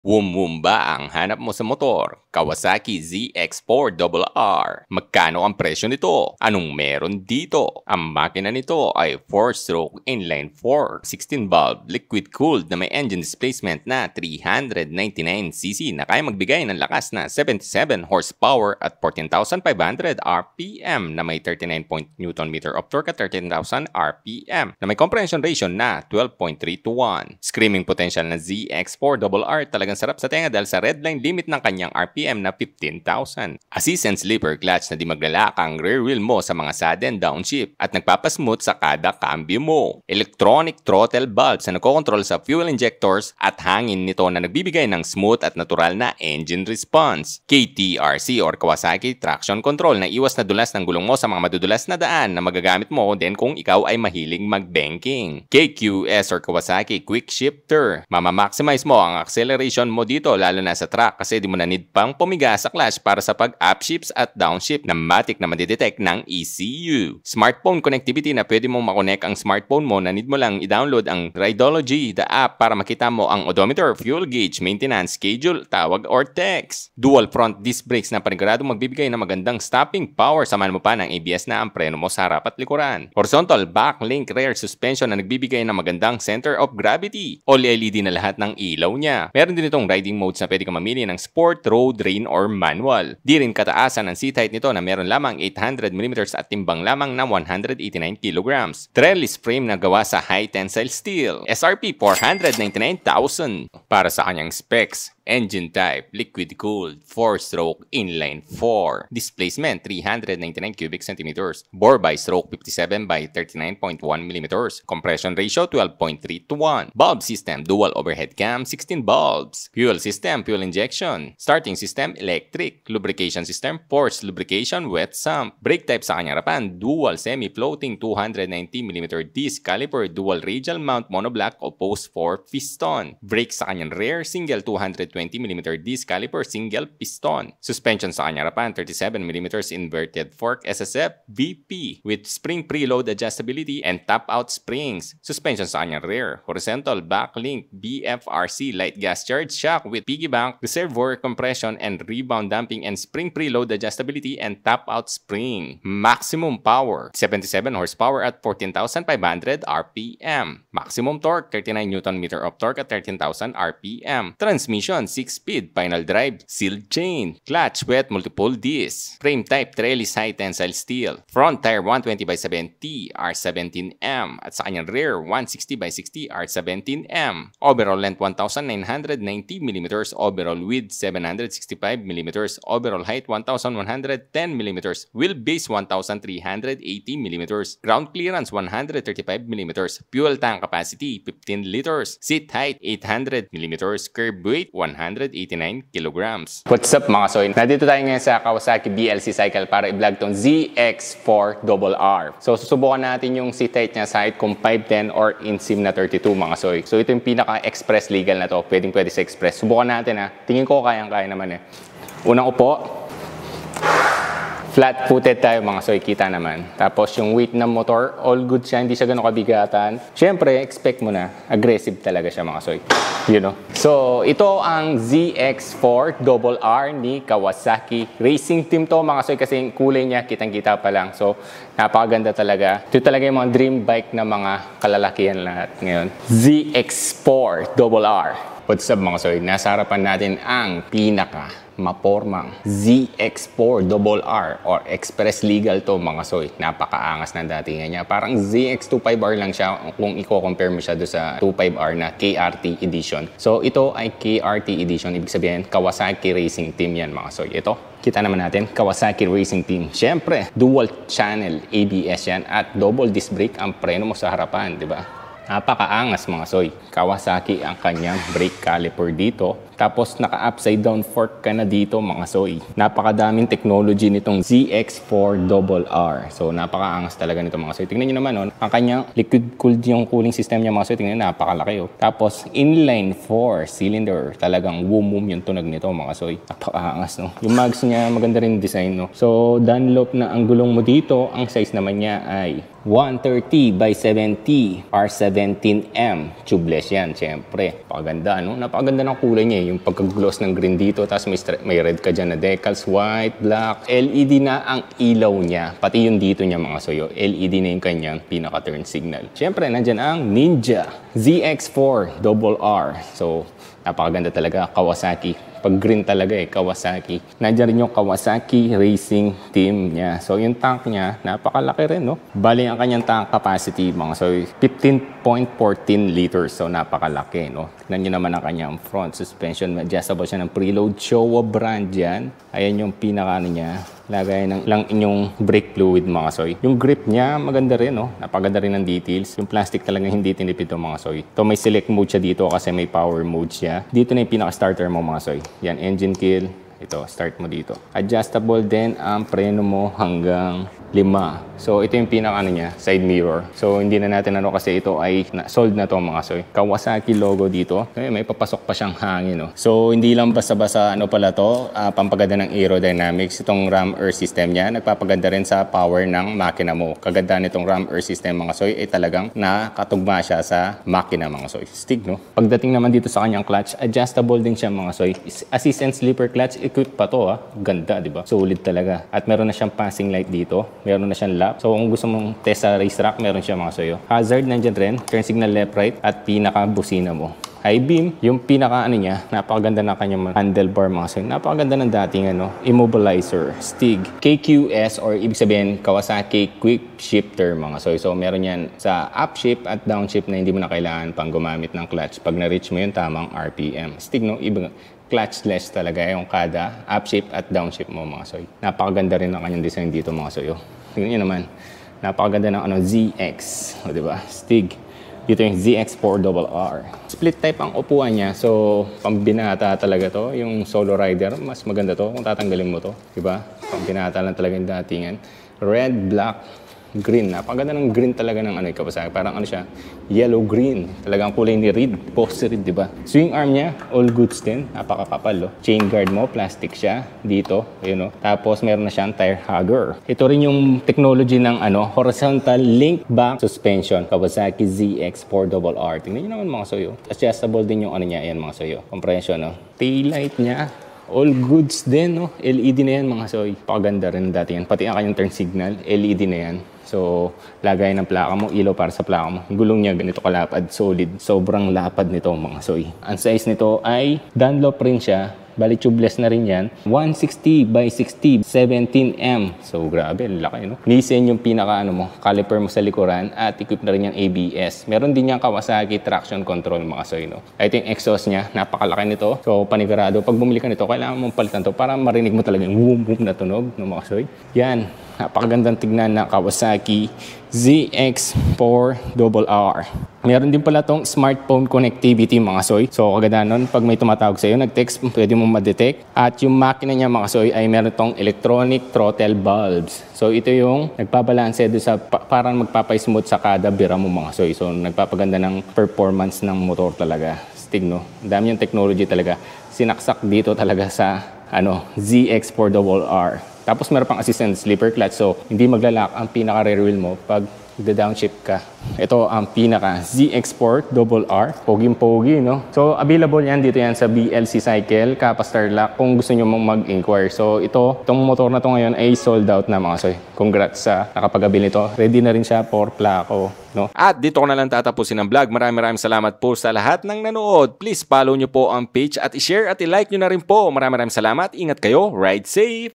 Wum-wum Wumwumba ang hanap mo sa motor? Kawasaki ZX4RR. Magkano ang presyo nito? Anong meron dito? Ang makina nito ay 4-stroke inline 4, 16-valve, liquid-cooled na may engine displacement na 399cc na kaya magbigay ng lakas na 77 horsepower at 14,500 RPM na may 39 Nm of torque at 13,000 RPM na may compression ratio na 12.3 to 1. Screaming potential na ZX4RR talaga talagang sarap sa tenga dahil sa redline limit ng kanyang RPM na 15,000. Assistance lever clutch na di maglalaka ang rear wheel mo sa mga sudden downshift at nagpapasmooth sa kada cambio mo. Electronic throttle bulbs na nagkocontrol sa fuel injectors at hangin nito na nagbibigay ng smooth at natural na engine response. KTRC or Kawasaki Traction Control na iwas na dulas ng gulong mo sa mga madudulas na daan na magagamit mo din kung ikaw ay mahiling mag-banking. KQS or Kawasaki Quick Shifter. Mamamaximize mo ang acceleration posisyon mo dito lalo na sa track kasi di mo na need pang pumiga sa clutch para sa pag-upshifts at downshift na matik na madidetect ng ECU. Smartphone connectivity na pwede mong makonek ang smartphone mo na need mo lang i-download ang Ridology, the app para makita mo ang odometer, fuel gauge, maintenance, schedule, tawag or text. Dual front disc brakes na panigurado magbibigay ng magandang stopping power samahan mo pa ng ABS na ang preno mo sa harap at likuran. Horizontal back link rear suspension na nagbibigay ng magandang center of gravity. All LED na lahat ng ilaw niya. Meron din itong riding modes na pwede kang mamili ng sport, road, rain, or manual. Di rin kataasan ang seat height nito na meron lamang 800mm at timbang lamang na 189kg. Trellis frame na gawa sa high tensile steel. SRP 499,000 para sa kanyang specs. Engine type, liquid cooled, 4-stroke, inline 4. Displacement, 399 cubic centimeters. Bore by stroke, 57 by 39.1 millimeters. Compression ratio, 12.3 to 1. Bulb system, dual overhead cam, 16 bulbs. Fuel system, fuel injection. Starting system, electric. Lubrication system, forced lubrication, wet sump. Brake type sa kanyang dual semi-floating 290 millimeter disc caliper, dual radial mount monoblock, opposed 4 piston. Brake sa kanyang rear, single 220 20mm disc caliper single piston. Suspension sa kanyang harapan, 37mm inverted fork SSF VP with spring preload adjustability and tap-out springs. Suspension sa kanyang rear, horizontal backlink BFRC light gas charge shock with piggyback, reservoir compression and rebound damping and spring preload adjustability and tap-out spring. Maximum power, 77 horsepower at 14,500 RPM. Maximum torque, 39 Newton meter of torque at 13,000 RPM. Transmission, suspension, 6-speed, final drive, sealed chain, clutch with multiple discs, frame type trellis high tensile steel, front tire 120x70 R17M at sa kanyang rear 160x60 R17M. Overall length 1,990mm, overall width 765mm, overall height 1,110mm, wheelbase 1,380mm, ground clearance 135mm, fuel tank capacity 15 liters, seat height 800mm, curb weight 100 189 kilograms. What's up mga soy? Nandito tayo ngayon sa Kawasaki BLC cycle para i-vlog tong ZX4RR. So susubukan natin yung seat height niya sa height kung 5'10 or inseam na 32 mga soy. So ito yung pinaka-express legal na to. Pwedeng pwede sa express. Subukan natin ha. Tingin ko kayang-kaya naman eh. Unang upo, Flat-footed tayo mga soy, kita naman. Tapos yung weight ng motor, all good siya, hindi siya ganun kabigatan. Siyempre, expect mo na, aggressive talaga siya mga soy. You know? So, ito ang ZX4 Double R ni Kawasaki Racing Team to mga soy kasi kulay niya, kitang-kita pa lang. So, napakaganda talaga. Ito talaga yung mga dream bike na mga kalalakihan lahat ngayon. ZX4 Double R. What's up mga soy? Nasa natin ang pinaka mapormang ZX4RR or Express Legal to mga soy. Napakaangas ng datingan niya. Parang ZX25R lang siya kung i-compare mo siya do sa 25R na KRT edition. So ito ay KRT edition. Ibig sabihin Kawasaki Racing Team yan mga soy. Ito kita naman natin, Kawasaki Racing Team. Siyempre, dual channel ABS yan at double disc brake ang preno mo sa harapan, di ba? Napakaangas mga soy. Kawasaki ang kanyang brake caliper dito tapos naka-upside down fork ka na dito mga soy. Napakadaming technology nitong ZX4RR. So napakaangas talaga nito mga soy. Tingnan niyo naman no, oh, ang kanyang liquid cooled yung cooling system niya mga soy. Tingnan nyo, napakalaki oh. Tapos inline 4 cylinder. Talagang woom woom yung tunog nito mga soy. Napakaangas no. Yung mags niya maganda rin design no. So Dunlop na ang gulong mo dito. Ang size naman niya ay 130 by 70 R17M. Tubeless yan, syempre. Napakaganda no. Napakaganda ng kulay niya eh yung pagkagloss ng green dito, tapos may, may red ka dyan na decals, white, black, LED na ang ilaw niya, pati yung dito niya mga soyo, LED na yung kanyang pinaka-turn signal. Siyempre, nandyan ang Ninja ZX4 RR. So, napakaganda talaga, Kawasaki pag green talaga eh, Kawasaki. Nandiyan rin yung Kawasaki Racing Team niya. So yung tank niya, napakalaki rin, no? Bali ang kanyang tank capacity, mga so 15.14 liters. So napakalaki, no? Tignan nyo naman ang kanyang front suspension. Adjustable siya ng preload. Showa brand yan. Ayan yung pinaka ano niya lagay ng lang inyong brake fluid mga soy. Yung grip niya maganda rin no. Napaganda rin ng details. Yung plastic talaga hindi tinipid to mga soy. To may select mode siya dito kasi may power mode siya. Dito na yung pinaka starter mo mga soy. Yan engine kill. Ito, start mo dito. Adjustable din ang preno mo hanggang lima. So ito yung pinaka ano niya, side mirror. So hindi na natin ano kasi ito ay na, sold na to mga soy. Kawasaki logo dito. May, eh, may papasok pa siyang hangin no. So hindi lang basta-basta ano pala to, uh, pampaganda ng aerodynamics itong ram air system niya. Nagpapaganda rin sa power ng makina mo. Kaganda nitong ram air system mga soy ay eh, talagang nakatugma siya sa makina mga soy. Stig no. Pagdating naman dito sa kanyang clutch, adjustable din siya mga soy. Assistant slipper clutch equipped pa to ha. Ah. Ganda, 'di ba? Solid talaga. At meron na siyang passing light dito meron na siyang lap. So kung gusto mong test sa racetrack, meron siya mga sayo. Hazard nandiyan rin, turn signal left right at pinaka busina mo high beam. Yung pinaka ano niya, napakaganda na kanyang handlebar mga sir. Napakaganda ng dating ano, immobilizer, Stig, KQS or ibig sabihin Kawasaki Quick Shifter mga sir. So meron yan sa upshift at downshift na hindi mo na kailangan pang gumamit ng clutch pag na-reach mo yung tamang RPM. Stig no, ibang, clutchless talaga yung kada upshift at downshift mo mga soy. Napakaganda rin ng kanyang design dito mga soy. Oh. Tingnan nyo naman. Napakaganda ng ano, ZX. 'di ba? Stig. Dito yung ZX4RR. Split type ang upuan niya. So, pambinata talaga to. Yung solo rider, mas maganda to kung tatanggalin mo to. 'di ba? Pambinata lang talaga yung datingan. Red, black, green. na. Ang ganda ng green talaga ng ano yung eh, Kawasaki. Parang ano siya, yellow-green. Talagang kulay ni Reed. Poster Reed, di ba? Swing arm niya, all goods din. Napakakapal, oh. Chain guard mo, plastic siya. Dito, yun, oh. Tapos meron na siyang tire hugger. Ito rin yung technology ng ano, horizontal link back suspension. Kawasaki ZX4RR. Tingnan nyo naman mga soyo. Adjustable din yung ano niya, ayan mga soyo. Compression, oh. Taillight niya, all goods din, no? LED na yan mga soy. Pakaganda rin dati yan. Pati ang kanyang turn signal, LED na yan. So, lagay ng plaka mo, ilaw para sa plaka mo. Gulong niya ganito kalapad, solid. Sobrang lapad nito mga soy. Ang size nito ay Dunlop rin siya, Bali tubeless na rin yan. 160 by 60, 17M. So grabe, laki no? Lisen yung pinaka ano mo, caliper mo sa likuran at equip na rin yung ABS. Meron din yung Kawasaki traction control mga soy no. Ito yung exhaust niya, napakalaki nito. So panigurado, pag bumili ka nito, kailangan mong palitan to para marinig mo talaga yung boom boom na tunog no, mga soy. Yan, Napakagandang tignan na Kawasaki ZX4RR. Meron din pala tong smartphone connectivity mga soy. So kaganda nun, pag may tumatawag sa iyo, nag-text, pwede mo ma-detect. At yung makina niya mga soy ay meron tong electronic throttle bulbs. So ito yung nagpabalanse do sa pa- parang magpapaismooth sa kada bira mo mga soy. So nagpapaganda ng performance ng motor talaga. Stig no. Dami yung technology talaga. Sinaksak dito talaga sa ano ZX4RR. Tapos meron pang assistant slipper clutch. So, hindi maglalak ang pinaka-rear wheel mo pag nagda-downshift ka. Ito ang pinaka ZX4 Double R. Poging-pogi, no? So, available yan dito yan sa BLC Cycle, Capastar Lock, kung gusto nyo mong mag-inquire. So, ito, itong motor na to ngayon ay sold out na mga soy. Congrats sa nakapagabili nito. Ready na rin siya for plako. No? At dito ko na lang tatapusin ang vlog. Maraming maraming salamat po sa lahat ng nanood. Please follow nyo po ang page at i-share at i-like nyo na rin po. Maraming maraming salamat. Ingat kayo. Ride safe!